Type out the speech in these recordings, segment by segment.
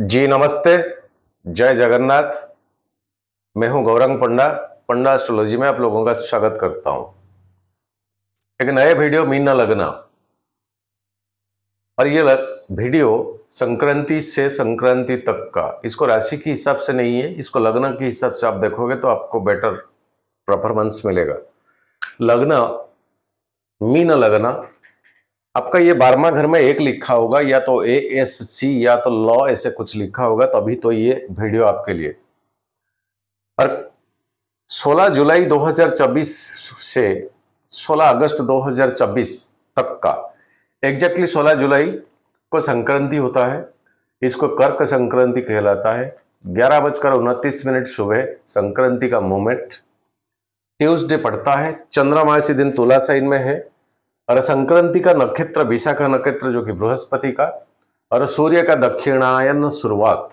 जी नमस्ते जय जगन्नाथ मैं हूं गौरंग पंडा पंडा एस्ट्रोलॉजी में आप लोगों का स्वागत करता हूं एक नए वीडियो मीन लगना और ये लग, वीडियो संक्रांति से संक्रांति तक का इसको राशि के हिसाब से नहीं है इसको लग्न के हिसाब से आप देखोगे तो आपको बेटर परफॉर्मेंस मिलेगा लग्न मीन लगना आपका ये बारहवा घर में एक लिखा होगा या तो ए एस सी या तो लॉ ऐसे कुछ लिखा होगा तभी तो ये वीडियो आपके लिए और 16 जुलाई 2024 से 16 अगस्त 2024 तक का एग्जैक्टली 16 जुलाई को संक्रांति होता है इसको कर्क संक्रांति कहलाता है ग्यारह बजकर उनतीस मिनट सुबह संक्रांति का मोमेंट ट्यूसडे पड़ता है चंद्रमा इसी दिन तुला साइन में है और संक्रांति का नक्षत्र विशाखा नक्षत्र जो कि बृहस्पति का और सूर्य का दक्षिणायन शुरुआत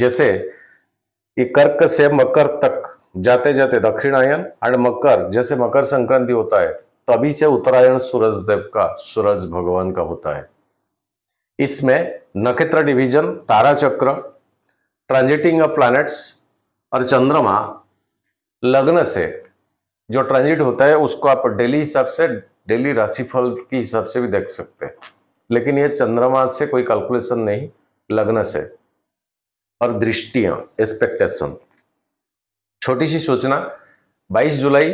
जैसे ये कर्क से मकर तक जाते जाते दक्षिणायन और मकर जैसे मकर संक्रांति होता है तभी से उत्तरायण सूरज देव का सूरज भगवान का होता है इसमें नक्षत्र डिवीजन तारा चक्र ट्रांजिटिंग ऑफ प्लैनेट्स और चंद्रमा लग्न से जो ट्रांजिट होता है उसको आप डेली हिसाब से डेली राशिफल के हिसाब से भी देख सकते हैं लेकिन यह चंद्रमा से कोई कैलकुलेशन नहीं लग्न से और दृष्टियां एक्सपेक्टेशन छोटी सी सूचना 22 जुलाई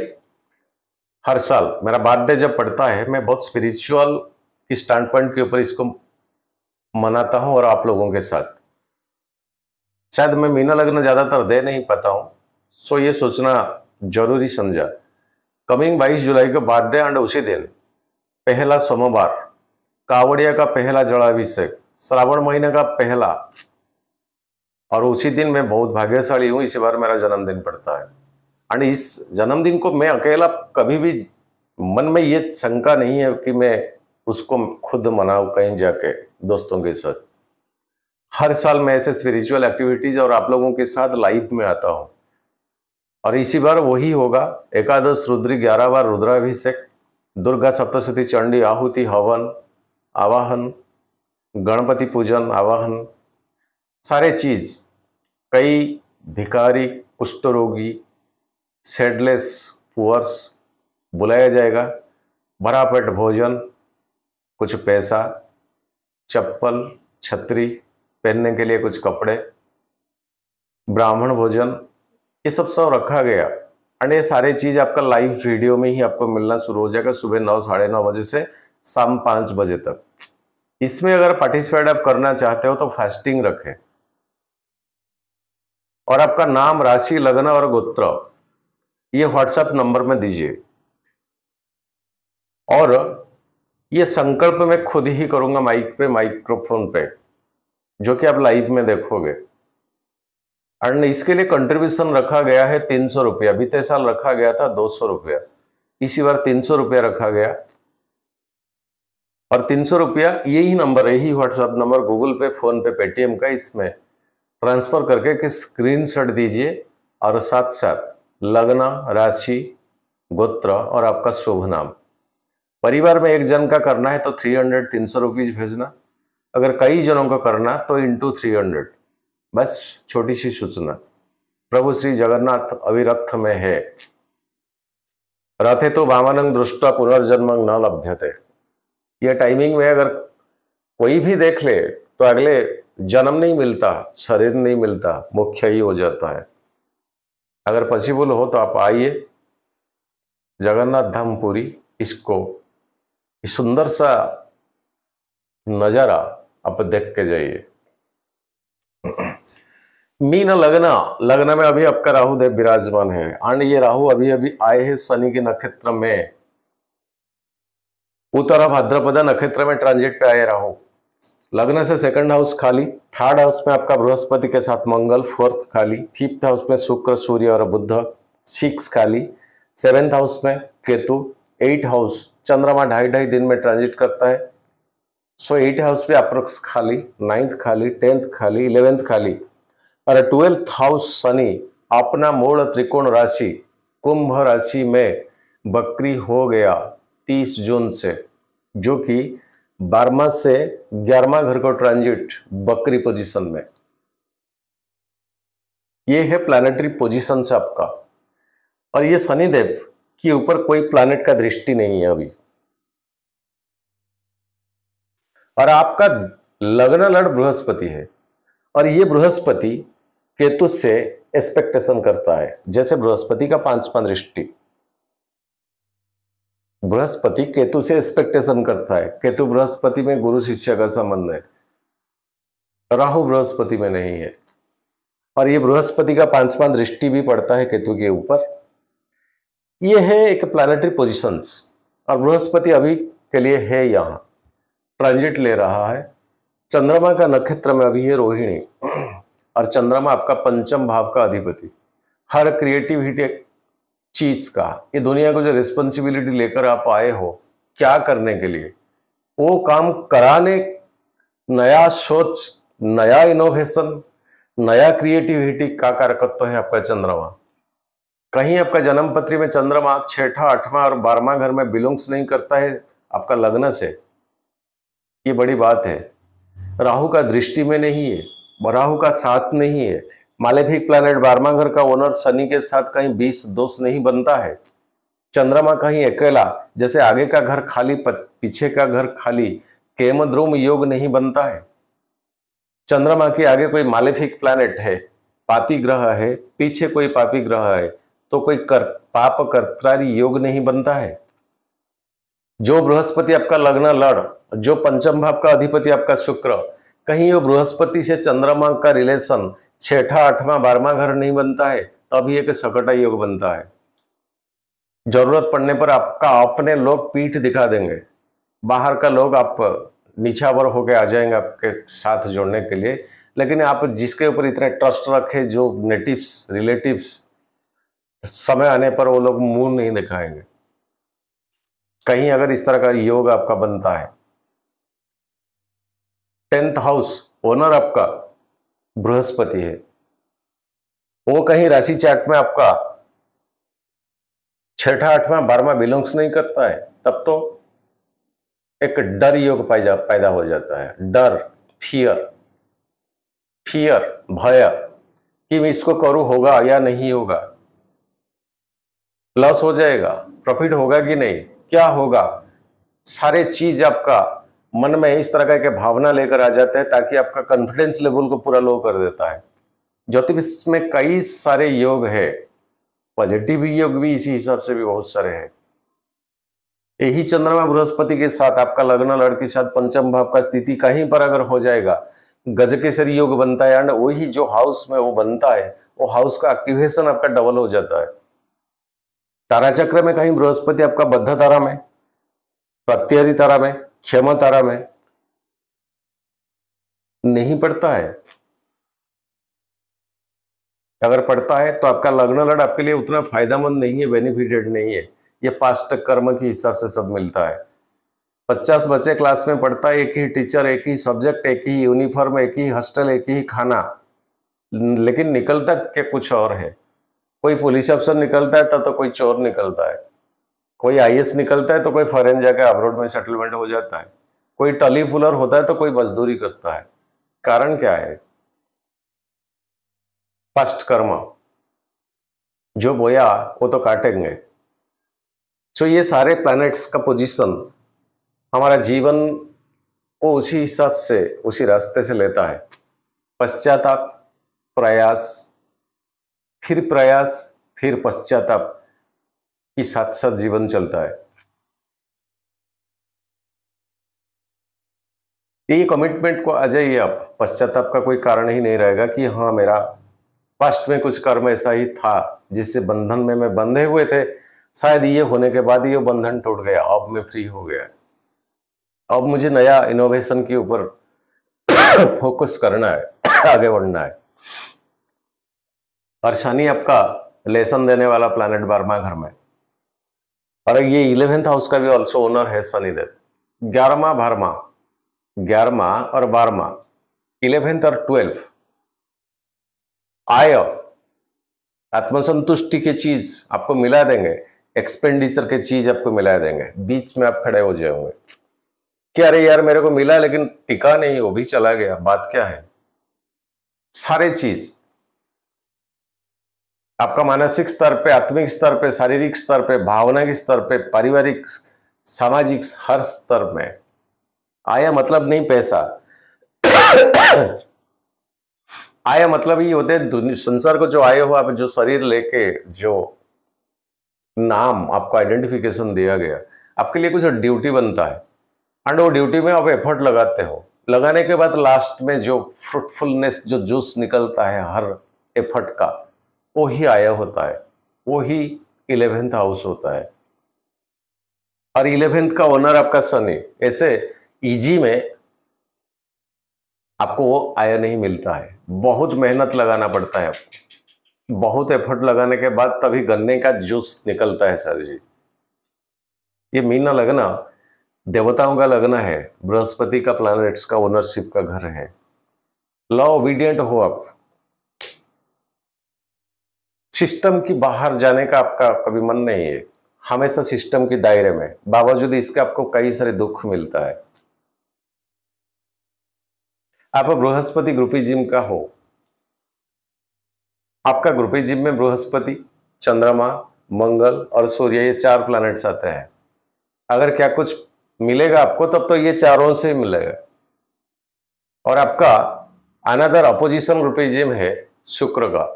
हर साल मेरा बर्थडे जब पड़ता है मैं बहुत स्पिरिचुअल की स्टैंड पॉइंट के ऊपर इसको मनाता हूं और आप लोगों के साथ शायद मैं मीना लग्न ज़्यादातर दे नहीं पाता हूं सो ये सोचना जरूरी समझा कमिंग 22 जुलाई का बर्थडे एंड उसी दिन पहला सोमवार कावड़िया का पहला जलाभिषेक श्रावण महीने का पहला और उसी दिन मैं बहुत भाग्यशाली हूँ इसी बार मेरा जन्मदिन पड़ता है एंड इस जन्मदिन को मैं अकेला कभी भी मन में ये शंका नहीं है कि मैं उसको खुद मनाऊ कहीं जाके दोस्तों के साथ हर साल मैं ऐसे स्पिरिचुअल एक्टिविटीज़ और आप लोगों के साथ लाइफ में आता हूँ और इसी बार वही होगा एकादश रुद्री ग्यारह बार रुद्राभिषेक दुर्गा सप्तशती चंडी आहुति हवन आवाहन गणपति पूजन आवाहन सारे चीज़ कई भिकारी कुष्ठ रोगी सेडलेस पुअर्स बुलाया जाएगा भरा भोजन कुछ पैसा चप्पल छतरी पहनने के लिए कुछ कपड़े ब्राह्मण भोजन ये सब सब रखा गया एंड ये सारे चीज आपका लाइव वीडियो में ही आपको मिलना शुरू हो जाएगा सुबह नौ साढ़े नौ बजे से शाम पांच बजे तक इसमें अगर पार्टिसिपेट आप करना चाहते हो तो फास्टिंग रखें और आपका नाम राशि लग्न और गोत्र ये व्हाट्सएप नंबर में दीजिए और ये संकल्प मैं खुद ही करूंगा माइक पे माइक्रोफोन पे जो कि आप लाइव में देखोगे एंड इसके लिए कंट्रीब्यूशन रखा गया है तीन सौ रुपया बीते साल रखा गया था दो सौ रुपया इसी बार तीन सौ रुपया रखा गया और तीन सौ रुपया यही नंबर यही WhatsApp number Google Pay PhonePe Paytm का इसमें ट्रांसफर करके कि स्क्रीन शॉट दीजिए और साथ साथ लग्न राशि गोत्र और आपका शुभ नाम परिवार में एक जन का करना है तो थ्री हंड्रेड तीन सौ रुपीज भेजना अगर कई जनों का करना तो इंटू थ्री हंड्रेड बस छोटी सी सूचना प्रभु श्री जगन्नाथ अविरक्त में है रथे तो भावान दृष्ट पुनर्जन्म न लभ्यते यह टाइमिंग में अगर कोई भी देख ले तो अगले जन्म नहीं मिलता शरीर नहीं मिलता मुख्य ही हो जाता है अगर पॉसिबल हो तो आप आइए जगन्नाथ धाम पुरी इसको इस सुंदर सा नज़ारा आप देख के जाइए मीन लगना लग्न में अभी आपका राहु देव विराजमान है एंड ये राहु अभी अभी आए हैं शनि के नक्षत्र में उत्तर भद्रपदा नक्षत्र में ट्रांजिट पे आए राहु लग्न से सेकंड हाउस खाली थर्ड हाउस में आपका बृहस्पति के साथ मंगल फोर्थ खाली फिफ्थ हाउस में शुक्र सूर्य और बुद्ध सिक्स खाली सेवेंथ हाउस में केतु एट हाउस चंद्रमा ढाई ढाई दिन में ट्रांजिट करता है सो एट हाउस पे अप्रोक्स खाली नाइन्थ खाली टेंथ खाली इलेवेंथ खाली अरे ट्वेल्थ हाउस शनि अपना मूल त्रिकोण राशि कुंभ राशि में बकरी हो गया 30 जून से जो कि बारहवा से ग्यारहवा घर को ट्रांजिट बकरी पोजीशन में ये है प्लानिटरी पोजीशन से आपका और ये शनिदेव के ऊपर कोई प्लानिट का दृष्टि नहीं है अभी और आपका लग्न लड़ बृहस्पति है और ये बृहस्पति केतु से एक्सपेक्टेशन करता है जैसे बृहस्पति का पांचवा दृष्टि बृहस्पति केतु से एक्सपेक्टेशन करता है केतु बृहस्पति में गुरु शिष्य का संबंध है राहु बृहस्पति में नहीं है और ये बृहस्पति का पांचवा दृष्टि भी पड़ता है केतु के ऊपर ये है एक प्लानिटरी पोजिशन और बृहस्पति अभी के लिए है यहां ट्रांजिट ले रहा है चंद्रमा का नक्षत्र में अभी है रोहिणी और चंद्रमा आपका पंचम भाव का अधिपति हर क्रिएटिविटी चीज का ये दुनिया को जो रिस्पॉन्सिबिलिटी लेकर आप आए हो क्या करने के लिए वो काम कराने नया सोच नया इनोवेशन नया क्रिएटिविटी का कारकत्व है आपका चंद्रमा कहीं आपका जन्म पत्री में चंद्रमा छठा आठवां और बारहवा घर में बिलोंग्स नहीं करता है आपका लग्न से ये बड़ी बात है राहु का दृष्टि में नहीं है बराहु का साथ नहीं है मालेफिक प्लैनेट बारहवा घर का ओनर शनि के साथ कहीं बीस दोस्त नहीं बनता है चंद्रमा कहीं अकेला जैसे आगे का घर खाली पीछे का घर खाली केमद्रोम योग नहीं बनता है चंद्रमा के आगे कोई मालेफिक प्लानिट है पापी ग्रह है पीछे कोई पापी ग्रह है तो कोई कर पाप कर्तारी योग नहीं बनता है जो बृहस्पति आपका लग्न लड़ जो पंचम भाव का अधिपति आपका शुक्र कहीं वो बृहस्पति से चंद्रमा का रिलेशन छठा आठवां बारहवा घर नहीं बनता है तब ये एक सकटा योग बनता है जरूरत पड़ने पर आपका अपने लोग पीठ दिखा देंगे बाहर का लोग आप निछावर होकर आ जाएंगे आपके साथ जोड़ने के लिए लेकिन आप जिसके ऊपर इतने ट्रस्ट रखे जो नेटिव्स रिलेटिव्स समय आने पर वो लोग मुंह नहीं दिखाएंगे कहीं अगर इस तरह का योग आपका बनता है टेंथ हाउस ओनर आपका बृहस्पति है वो कहीं राशि चार्ट में आपका छठा आठवां बारहवा बिलोंग्स नहीं करता है तब तो एक डर योग पैदा हो जाता है डर फियर फियर भय कि मैं इसको करूं होगा या नहीं होगा लॉस हो जाएगा प्रॉफिट होगा कि नहीं क्या होगा सारे चीज आपका मन में इस तरह का एक भावना लेकर आ जाता है ताकि आपका कॉन्फिडेंस लेवल को पूरा लो कर देता है ज्योतिष में कई सारे योग है पॉजिटिव योग भी इसी हिसाब से भी बहुत सारे हैं यही चंद्रमा बृहस्पति के साथ आपका लग्न लड़ के साथ पंचम भाव का स्थिति कहीं पर अगर हो जाएगा गज सर योग बनता है एंड वही जो हाउस में वो बनता है वो हाउस का एक्टिवेशन आपका डबल हो जाता है तारा चक्र में कहीं बृहस्पति आपका बद्ध तारा में प्रत्यारी तारा में छमा तारा में नहीं पड़ता है अगर पड़ता है तो आपका लग्न लड़ आपके लिए उतना फायदेमंद नहीं है बेनिफिटेड नहीं है ये पास्ट कर्म के हिसाब से सब मिलता है पचास बच्चे क्लास में पढ़ता है एक ही टीचर एक ही सब्जेक्ट एक ही यूनिफॉर्म एक ही हॉस्टल एक ही खाना लेकिन निकलता क्या कुछ और है कोई पुलिस अफसर निकलता है तो, तो कोई चोर निकलता है कोई आई निकलता है तो कोई फॉरेन जाकर अब्रोड में सेटलमेंट हो जाता है कोई टली फुलर होता है तो कोई मजदूरी करता है कारण क्या है फर्स्ट कर्म जो बोया वो तो काटेंगे सो ये सारे प्लैनेट्स का पोजीशन हमारा जीवन को उसी हिसाब से उसी रास्ते से लेता है पश्चाताप प्रयास फिर प्रयास फिर पश्चाताप कि साथ साथ जीवन चलता है तो ये कमिटमेंट को आ जाइए आप पश्चाताप का कोई कारण ही नहीं रहेगा कि हाँ मेरा पास्ट में कुछ कर्म ऐसा ही था जिससे बंधन में मैं बंधे हुए थे शायद ये होने के बाद ये बंधन टूट गया अब मैं फ्री हो गया अब मुझे नया इनोवेशन के ऊपर फोकस करना है आगे बढ़ना है और शनि आपका लेसन देने वाला प्लानट बारमा घर में और ये इलेवेंथ हाउस का भी ऑल्सो ओनर है शनिदेव ग्यारहवा बारहवा ग्यारहवा और बारहवा इलेवेंथ और ट्वेल्थ आय आत्मसंतुष्टि के चीज आपको मिला देंगे एक्सपेंडिचर के चीज आपको मिला देंगे बीच में आप खड़े हो जाएंगे कि अरे यार मेरे को मिला लेकिन टिका नहीं वो भी चला गया बात क्या है सारे चीज आपका मानसिक स्तर पे आत्मिक स्तर पे शारीरिक स्तर पे भावना के स्तर पे पारिवारिक सामाजिक हर स्तर में आया मतलब नहीं पैसा आया मतलब ये होते संसार को जो आए हो आप जो शरीर लेके जो नाम आपको आइडेंटिफिकेशन दिया गया आपके लिए कुछ ड्यूटी बनता है एंड वो ड्यूटी में आप एफर्ट लगाते हो लगाने के बाद लास्ट में जो फ्रूटफुलनेस जो जूस निकलता है हर एफर्ट का वो ही आया होता है वो ही इलेवेंथ हाउस होता है और इलेवेंथ का ओनर आपका सन है ऐसे इजी e में आपको वो आया नहीं मिलता है बहुत मेहनत लगाना पड़ता है आपको बहुत एफर्ट लगाने के बाद तभी गन्ने का जूस निकलता है सर जी ये मीना लगना देवताओं का लगना है बृहस्पति का प्लानट्स का ओनरशिप का घर है लॉ ओबीडियंट हो आप सिस्टम की बाहर जाने का आपका कभी मन नहीं है हमेशा सिस्टम के दायरे में बावजूद इसके आपको कई सारे दुख मिलता है आप बृहस्पति ग्रुपी जिम का हो आपका ग्रुपी जिम में बृहस्पति चंद्रमा मंगल और सूर्य ये चार प्लैनेट्स आते हैं अगर क्या कुछ मिलेगा आपको तब तो ये चारों से मिलेगा और आपका अनदर अपोजिशन ग्रुपी जिम है शुक्र का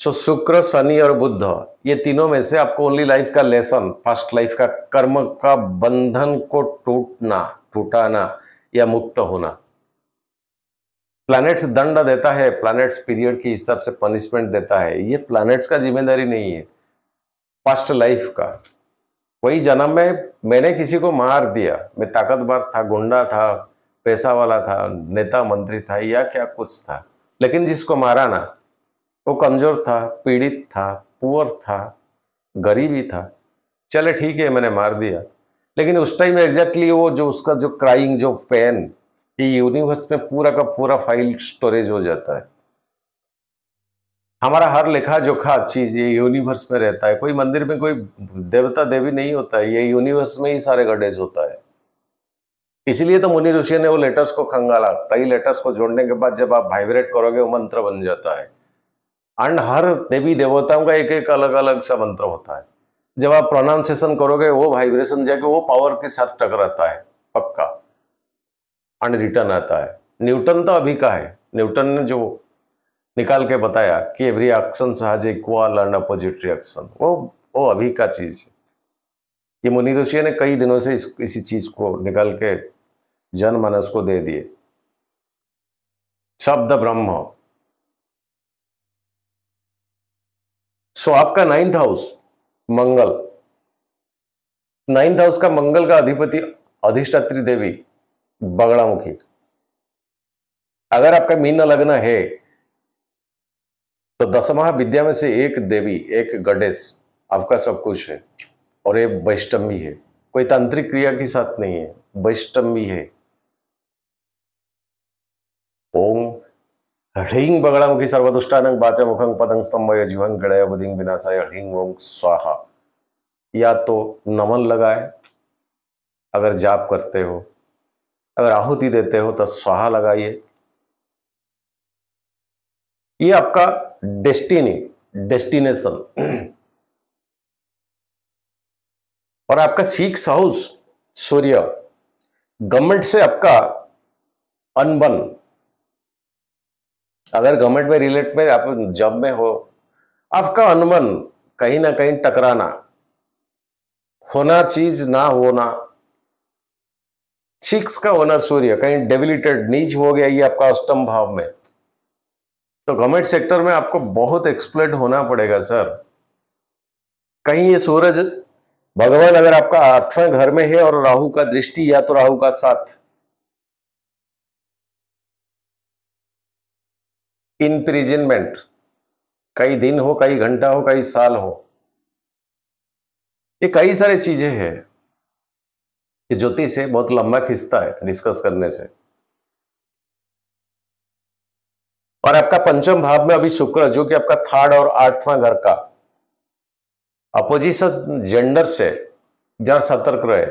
सो शुक्र शनि और बुद्ध ये तीनों में से आपको ओनली लाइफ का लेसन फास्ट लाइफ का कर्म का बंधन को टूटना टूटाना या मुक्त होना प्लैनेट्स दंड देता है प्लैनेट्स पीरियड के हिसाब से पनिशमेंट देता है ये प्लैनेट्स का जिम्मेदारी नहीं है फास्ट लाइफ का वही जन्म में मैंने किसी को मार दिया मैं ताकतवर था गुंडा था पैसा वाला था नेता मंत्री था या क्या कुछ था लेकिन जिसको मारा ना वो कमज़ोर था पीड़ित था पुअर था गरीबी था चले ठीक है मैंने मार दिया लेकिन उस टाइम एग्जैक्टली वो जो उसका जो क्राइंग जो पेन ये यूनिवर्स में पूरा का पूरा फाइल स्टोरेज हो जाता है हमारा हर लिखा जोखा चीज ये यूनिवर्स में रहता है कोई मंदिर में कोई देवता देवी नहीं होता है ये यूनिवर्स में ही सारे गणेश होता है इसलिए तो मुनि ऋषि ने वो लेटर्स को खंगाला कई लेटर्स को जोड़ने के बाद जब आप वाइब्रेट करोगे वो मंत्र बन जाता है एंड हर देवी देवताओं का एक एक अलग अलग सा मंत्र होता है जब आप प्रोनाउंसिएशन करोगे वो वाइब्रेशन जाके वो पावर के साथ टकराता है पक्का एंड रिटर्न आता है न्यूटन तो अभी का है न्यूटन ने जो निकाल के बताया कि every action has equal and opposite reaction वो वो अभी का चीज है ये मुनि ऋषि ने कई दिनों से इस, इसी चीज को निकाल के जनमानस को दे दिए शब्द ब्रह्म सो आपका ninth house Mangal ninth house का मंगल का अधिपति अधिष्ठात्री देवी बगड़ामुखी अगर आपका मीन लग्न है तो दसमाह विद्या में से एक देवी एक गणेश आपका सब कुछ है और ये वैष्टम्बी है कोई तांत्रिक क्रिया के साथ नहीं है वैष्टम्बी है ह्रीं बगड़मुखी सर्वदुष्टानं बाचमुखं पदं स्तंभय जीवं गणय बुधिं विनाशाय ह्रीं ओम स्वाहा या तो नमन लगाए अगर जाप करते हो अगर आहुति देते हो तो स्वाहा लगाइए ये आपका डेस्टिनी डेस्टिनेशन और आपका सिक्स हाउस सूर्य गवर्नमेंट से आपका अनबन अगर गवर्नमेंट में रिलेट में आप जॉब में हो आपका अनुमन कहीं ना कहीं टकराना होना चीज ना होना सिक्स का ओनर सूर्य कहीं डेबिलिटेड नीच हो गया ये आपका अष्टम भाव में तो गवर्नमेंट सेक्टर में आपको बहुत एक्सप्लेट होना पड़ेगा सर कहीं ये सूरज भगवान अगर आपका आठवें घर में है और राहु का दृष्टि या तो राहु का साथ इंप्रिजनमेंट कई दिन हो कई घंटा हो कई साल हो ये कई सारी चीजें हैं कि ज्योतिष से बहुत लंबा खिस्ता है डिस्कस करने से और आपका पंचम भाव में अभी शुक्र जो कि आपका थर्ड और आठवां घर का अपोजिशन जेंडर से जरा सतर्क रहे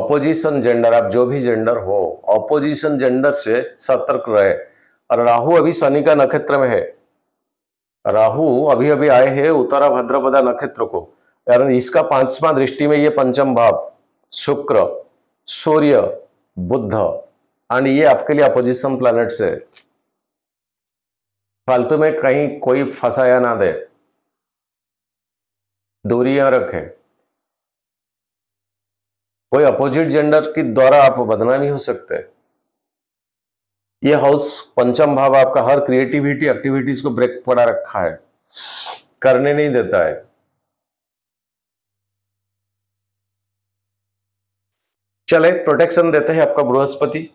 अपोजिशन जेंडर आप जो भी जेंडर हो अपोजिशन जेंडर से सतर्क रहे और राहु अभी शनि का नक्षत्र में है राहु अभी अभी आए हैं उत्तरा भद्रपदा नक्षत्र को कारण इसका पांचवा दृष्टि में ये पंचम भाव शुक्र सूर्य बुद्ध एंड ये आपके लिए अपोजिशन प्लैनेट्स है फालतू में कहीं कोई फंसाया ना दे दूरियां रखे कोई अपोजिट जेंडर के द्वारा आप बदनामी हो सकते हैं ये हाउस पंचम भाव आपका हर क्रिएटिविटी एक्टिविटीज को ब्रेक पड़ा रखा है करने नहीं देता है चले प्रोटेक्शन देते हैं आपका बृहस्पति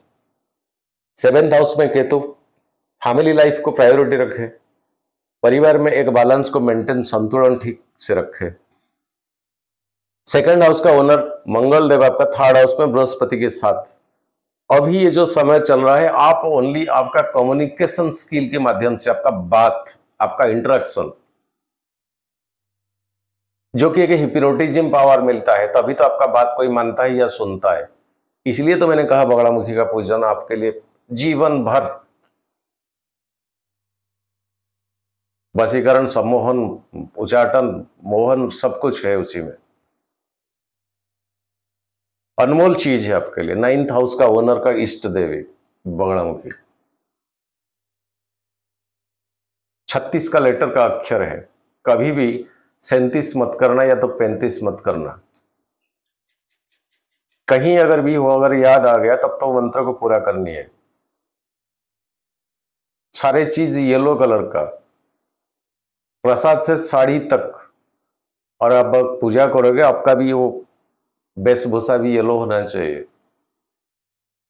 सेवेंथ हाउस में केतु फैमिली लाइफ को प्रायोरिटी रखे परिवार में एक बैलेंस को मेंटेन संतुलन ठीक से रखे सेकंड हाउस का ओनर मंगल देव आपका थर्ड हाउस में बृहस्पति के साथ अभी ये जो समय चल रहा है आप ओनली आपका कम्युनिकेशन स्किल के माध्यम से आपका बात आपका इंटरेक्शन जो कि एक हिप्नोटिज्म पावर मिलता है तभी तो आपका बात कोई मानता है या सुनता है इसलिए तो मैंने कहा बगड़ामुखी का पूजन आपके लिए जीवन भर वसीकरण सम्मोहन उचाटन मोहन सब कुछ है उसी में अनमोल चीज है आपके लिए नाइन्थ हाउस का ओनर का इष्ट देवी बंगड़ामुखी छत्तीस का लेटर का अक्षर है कभी भी सैंतीस मत करना या तो पैंतीस मत करना कहीं अगर भी हो अगर याद आ गया तब तो मंत्र को पूरा करनी है सारे चीज येलो कलर का प्रसाद से साड़ी तक और आप पूजा करोगे आपका भी वो वेशभूषा भी येलो होना चाहिए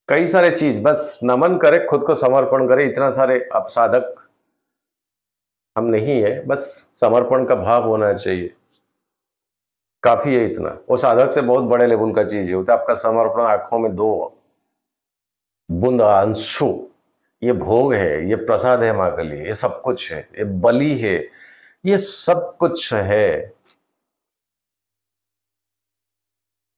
कई सारे चीज बस नमन करे खुद को समर्पण करे इतना सारे अब साधक हम नहीं है बस समर्पण का भाव होना चाहिए काफी है इतना वो साधक से बहुत बड़े लेवल का चीज है आपका समर्पण आंखों में दो बुंद अंशु ये भोग है ये प्रसाद है माँ के लिए ये सब कुछ है ये बलि है ये सब कुछ है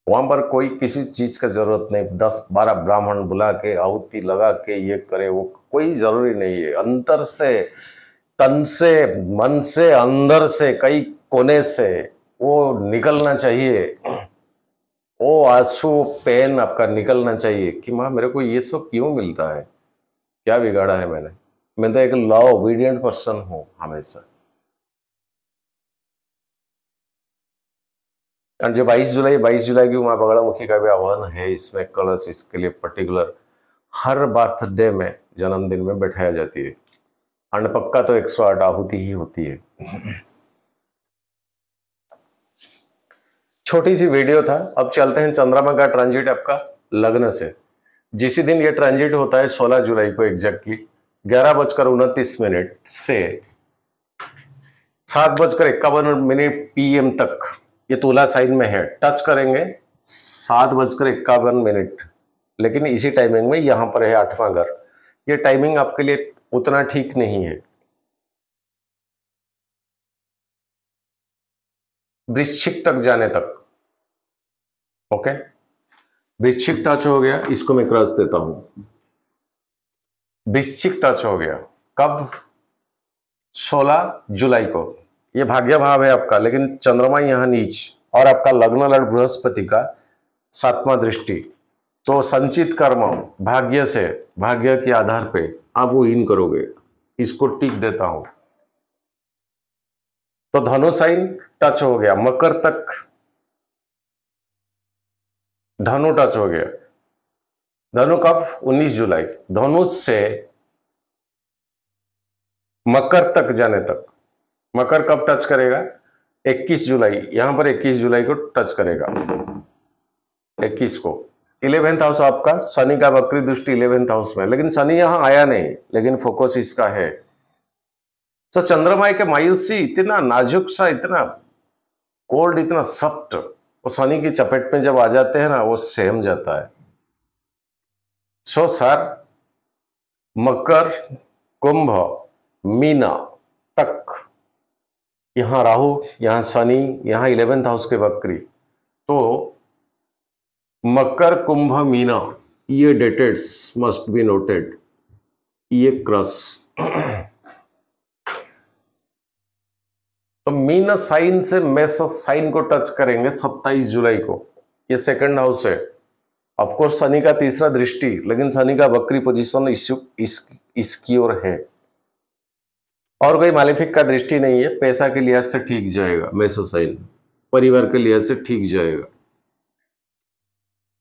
वहाँ पर कोई किसी चीज़ का ज़रूरत नहीं दस बारह ब्राह्मण बुला के आहुति लगा के ये करे वो कोई ज़रूरी नहीं है अंतर से तन से मन से अंदर से कई कोने से वो निकलना चाहिए वो आंसू पेन आपका निकलना चाहिए कि माँ मेरे को ये सब क्यों मिलता है क्या बिगाड़ा है मैंने मैं तो एक लॉ ओबीडियंट पर्सन हूँ हमेशा कारण जो बाईस जुलाई बाईस जुलाई की माँ बगड़ामुखी का भी आह्वान है इसमें कलर्स इसके लिए पर्टिकुलर हर बर्थडे में जन्मदिन में बैठाया जाती है पक्का तो एक सौ आठ आहुति ही होती है छोटी सी वीडियो था अब चलते हैं चंद्रमा का ट्रांजिट आपका लग्न से जिस दिन ये ट्रांजिट होता है 16 जुलाई को एग्जैक्टली ग्यारह बजकर उनतीस मिनट से सात बजकर इक्यावन मिनट पीएम तक ये तुला साइन में है टच करेंगे सात बजकर इक्यावन मिनट लेकिन इसी टाइमिंग में यहाँ पर है आठवां घर ये टाइमिंग आपके लिए उतना ठीक नहीं है वृश्चिक तक जाने तक ओके वृश्चिक टच हो गया इसको मैं क्रॉस देता हूं वृश्चिक टच हो गया कब 16 जुलाई को ये भाग्य भाव है आपका लेकिन चंद्रमा यहाँ नीच और आपका लग्न लड़ बृहस्पति का सातवा दृष्टि तो संचित कर्म भाग्य से भाग्य के आधार पे आप वो इन करोगे इसको टिक देता हूं तो धनुसाइन टच हो गया मकर तक धनु टच हो गया धनु कब 19 जुलाई धनुष से मकर तक जाने तक मकर कब टच करेगा 21 जुलाई यहां पर 21 जुलाई को टच करेगा 21 को इलेवेंथ हाउस आपका शनि का बकरी दृष्टि इलेवेंथ हाउस में लेकिन शनि यहां आया नहीं लेकिन फोकस इसका है तो चंद्रमा के मायूसी इतना नाजुक सा इतना कोल्ड इतना सफ्ट वो शनि की चपेट में जब आ जाते हैं ना वो सहम जाता है सो सर मकर कुंभ मीना तक यहाँ राहु यहाँ शनि यहाँ इलेवेंथ हाउस के बकरी तो मकर कुंभ मीना ये डेटेड्स मस्ट बी नोटेड ये क्रस तो मीन साइन से मेष साइन को टच करेंगे 27 जुलाई को ये सेकंड हाउस है ऑफकोर्स शनि का तीसरा दृष्टि लेकिन शनि का बकरी पोजीशन इस, इस, इसकी ओर है और कोई मालिफिक का दृष्टि नहीं है पैसा के लिहाज से ठीक जाएगा मेसोसाइन परिवार के लिहाज से ठीक जाएगा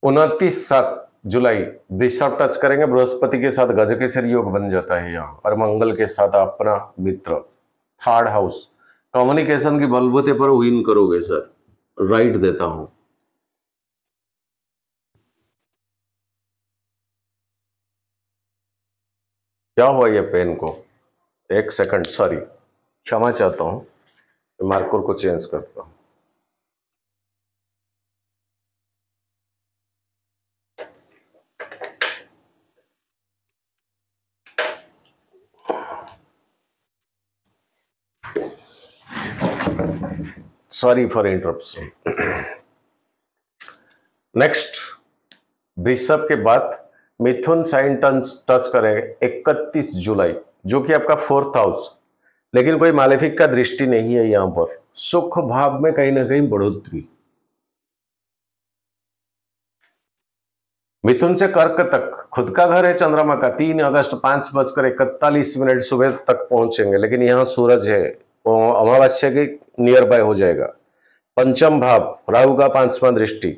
उनतीस सात जुलाई दिशा टच करेंगे बृहस्पति के साथ सर योग बन जाता है यहाँ और मंगल के साथ अपना मित्र थर्ड हाउस कम्युनिकेशन की बलबूते पर विन करोगे सर राइट देता हूं क्या हुआ ये पेन को एक सेकंड सॉरी क्षमा चाहता हूँ मार्कर को चेंज करता हूँ सॉरी फॉर इंटरप्शन नेक्स्ट वृषभ के बाद मिथुन साइन टच करेंगे 31 जुलाई जो कि आपका फोर्थ हाउस लेकिन कोई मालिफिक का दृष्टि नहीं है यहां पर सुख भाव में कहीं ना कहीं बढ़ोतरी मिथुन से कर्क तक खुद का घर है चंद्रमा का तीन अगस्त पांच बजकर इकतालीस मिनट सुबह तक पहुंचेंगे लेकिन यहां सूरज है अमावस्या के नियर बाय हो जाएगा पंचम भाव राहु का पांचवा दृष्टि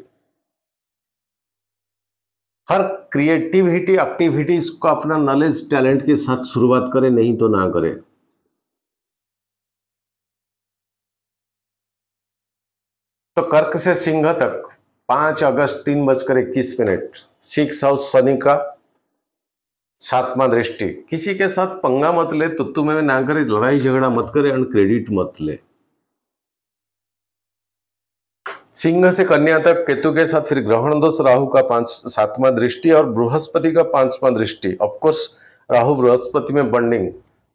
हर क्रिएटिविटी एक्टिविटीज को अपना नॉलेज टैलेंट के साथ शुरुआत करें नहीं तो ना करें तो कर्क से सिंह तक पांच अगस्त तीन बजकर इक्कीस मिनट सिक्स हाउस शनि का सातवा दृष्टि किसी के साथ पंगा मत ले तो तुम्हें ना करे लड़ाई झगड़ा मत करे एंड क्रेडिट मत ले सिंह से कन्या तक केतु के साथ फिर ग्रहण दोष राहु का पांच सातवां दृष्टि और बृहस्पति का पांचवा दृष्टि ऑफकोर्स राहु बृहस्पति में बंडिंग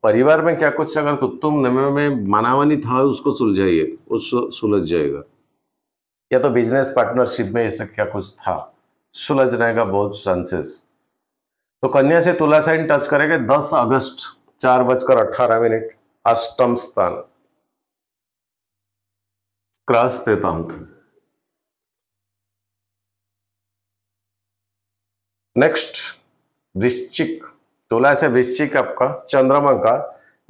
परिवार में क्या कुछ अगर कुत्तुम नमे में मानावानी था उसको सुलझाइए उस सुलझ जाएगा या तो बिजनेस पार्टनरशिप में ऐसा क्या कुछ था सुलझने का बहुत चांसेस तो कन्या से तुला साइन टच करेंगे 10 अगस्त चार बजकर अठारह मिनट अष्टम स्थान क्रॉस देता हूं नेक्स्ट वृश्चिक तुला से वृश्चिक आपका चंद्रमा का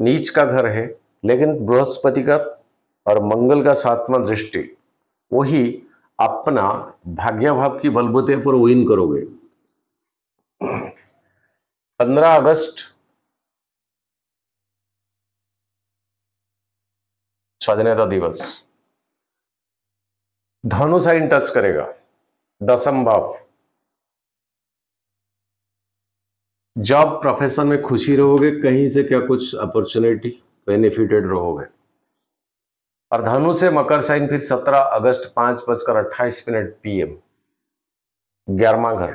नीच का घर है लेकिन बृहस्पति का और मंगल का सातवां दृष्टि वही अपना भाव की बलबूते पर विन करोगे 15 अगस्त स्वाधीनता दिवस धनु साइन टच करेगा दसम भाव जॉब प्रोफेशन में खुशी रहोगे कहीं से क्या कुछ अपॉर्चुनिटी बेनिफिटेड रहोगे और धनु से मकर साइन फिर 17 अगस्त पांच बजकर अट्ठाईस मिनट पीएम ग्यारहवा घर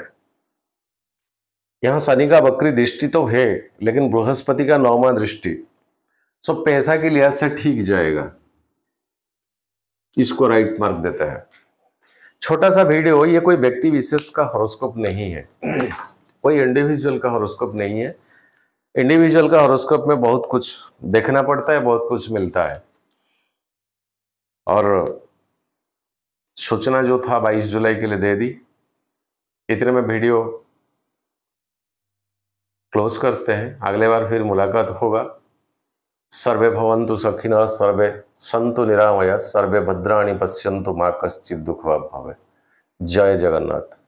यहां शनि का बकरी दृष्टि तो है लेकिन बृहस्पति का नौवा दृष्टि सो पैसा के लिहाज से ठीक जाएगा इसको राइट मार्क देता है छोटा सा वीडियो ये कोई व्यक्ति विशेष का हॉरोस्कोप नहीं है कोई इंडिविजुअल का हॉरोस्कोप नहीं है इंडिविजुअल का हॉरोस्कोप में बहुत कुछ देखना पड़ता है बहुत कुछ मिलता है और सूचना जो था 22 जुलाई के लिए दे दी इतने में वीडियो क्लोज करते हैं अगले बार फिर मुलाकात होगा सर्वे भवंतु सखिना सर्वे संतु निरामया सर्वे भद्राणी पश्यंतु माँ कश्चित दुख भवे जय जगन्नाथ